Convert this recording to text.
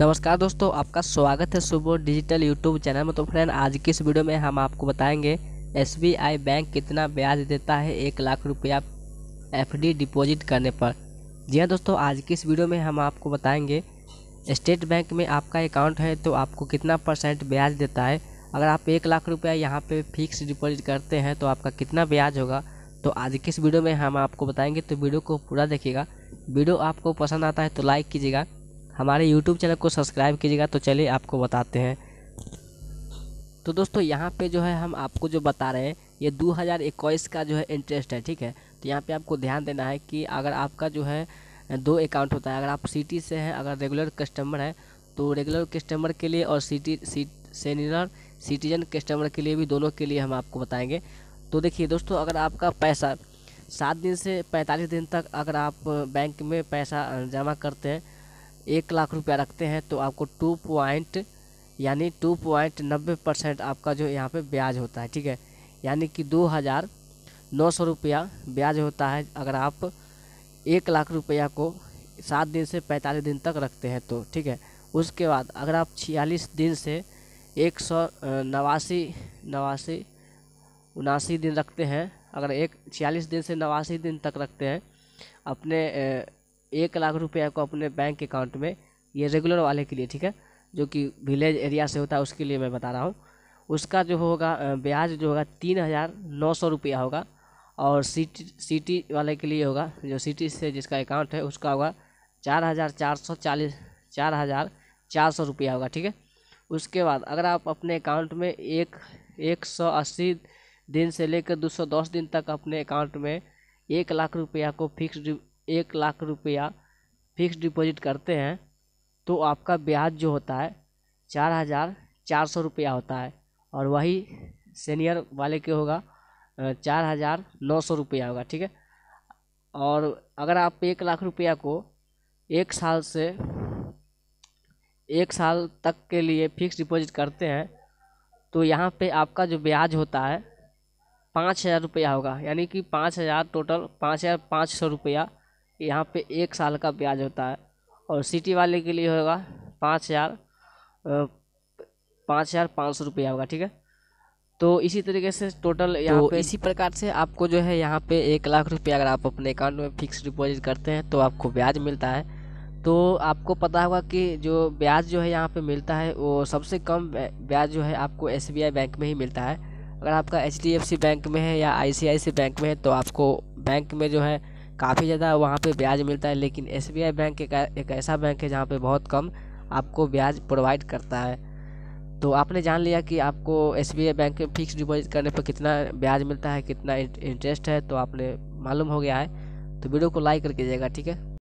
नमस्कार दोस्तों आपका स्वागत है सुबह डिजिटल यूट्यूब चैनल में तो फ्रेंड आज की इस वीडियो में हम आपको बताएंगे एस बैंक कितना ब्याज देता है एक लाख रुपया एफ डिपॉजिट करने पर जी हाँ दोस्तों आज की इस वीडियो में हम आपको बताएंगे स्टेट बैंक में आपका अकाउंट है तो आपको कितना परसेंट ब्याज देता है अगर आप एक लाख रुपया यहाँ पर फिक्स डिपॉजिट करते हैं तो आपका कितना ब्याज होगा तो आज की इस वीडियो में हम आपको बताएंगे तो वीडियो को पूरा देखिएगा वीडियो आपको पसंद आता है तो लाइक कीजिएगा हमारे यूट्यूब चैनल को सब्सक्राइब कीजिएगा तो चलिए आपको बताते हैं तो दोस्तों यहाँ पे जो है हम आपको जो बता रहे हैं ये 2021 का जो है इंटरेस्ट है ठीक है तो यहाँ पे आपको ध्यान देना है कि अगर आपका जो है दो अकाउंट होता है अगर आप सिटी से हैं अगर रेगुलर कस्टमर हैं तो रेगुलर कस्टमर के लिए और सिटी सीनियर सिटीजन कस्टमर के लिए भी दोनों के लिए हम आपको बताएँगे तो देखिए दोस्तों अगर आपका पैसा सात दिन से पैंतालीस दिन तक अगर आप बैंक में पैसा जमा करते हैं एक लाख रुपया रखते हैं तो आपको टू पॉइंट यानी टू पॉइंट नब्बे परसेंट आपका जो यहाँ पे ब्याज होता है ठीक है यानी कि दो हज़ार नौ सौ रुपया ब्याज होता है अगर आप एक लाख रुपया को सात दिन से पैंतालीस दिन तक रखते हैं तो ठीक है उसके बाद अगर आप छियालीस दिन से एक सौ नवासी नवासी उनासी दिन रखते हैं अगर एक छियालीस दिन से नवासी दिन तक रखते हैं अपने एक लाख रुपये आपको अपने बैंक अकाउंट में ये रेगुलर वाले के लिए ठीक है जो कि विलेज एरिया से होता है उसके लिए मैं बता रहा हूँ उसका जो होगा ब्याज जो होगा तीन हज़ार नौ सौ रुपया होगा और सिटी सिटी वाले के लिए होगा जो सिटी से जिसका अकाउंट है उसका होगा चार हज़ार चार सौ चालीस चार हज़ार चार सौ रुपया होगा ठीक है उसके बाद अगर आप अपने अकाउंट में एक एक सौ अस्सी दिन से लेकर दो सौ दस दिन तक अपने अकाउंट में एक लाख रुपया को फिक्स एक लाख रुपया फिक्स डिपॉजिट करते हैं तो आपका ब्याज जो होता है चार हज़ार चार सौ रुपया होता है और वही सीनियर वाले के होगा चार हज़ार नौ सौ रुपया होगा ठीक है और अगर आप एक लाख रुपया को एक साल से एक साल तक के लिए फिक्स डिपॉजिट करते हैं तो यहाँ पे आपका जो ब्याज होता है पाँच हज़ार रुपया होगा यानी कि पाँच हज़ार टोटल पाँच हज़ार पाँच सौ रुपया यहाँ पे एक साल का ब्याज होता है और सिटी वाले के लिए होगा पाँच हज़ार पाँच हज़ार पाँच सौ रुपया होगा ठीक है तो इसी तरीके से टोटल तो यहाँ तो पे इसी प्रकार से आपको जो है यहाँ पे एक लाख रुपया अगर आप अपने अकाउंट में फिक्स डिपॉजिट करते हैं तो आपको ब्याज मिलता है तो आपको पता होगा कि जो ब्याज जो है यहाँ पे मिलता है वो सबसे कम ब्याज जो है आपको एस बैंक में ही मिलता है अगर आपका एच बैंक में है या आई बैंक में है तो आपको बैंक में जो है काफ़ी ज़्यादा वहाँ पे ब्याज मिलता है लेकिन एस बैंक एक, एक ऐसा बैंक है जहाँ पे बहुत कम आपको ब्याज प्रोवाइड करता है तो आपने जान लिया कि आपको एस बैंक में फिक्स डिपॉजिट करने पर कितना ब्याज मिलता है कितना इंटरेस्ट है तो आपने मालूम हो गया है तो वीडियो को लाइक कर जाएगा ठीक है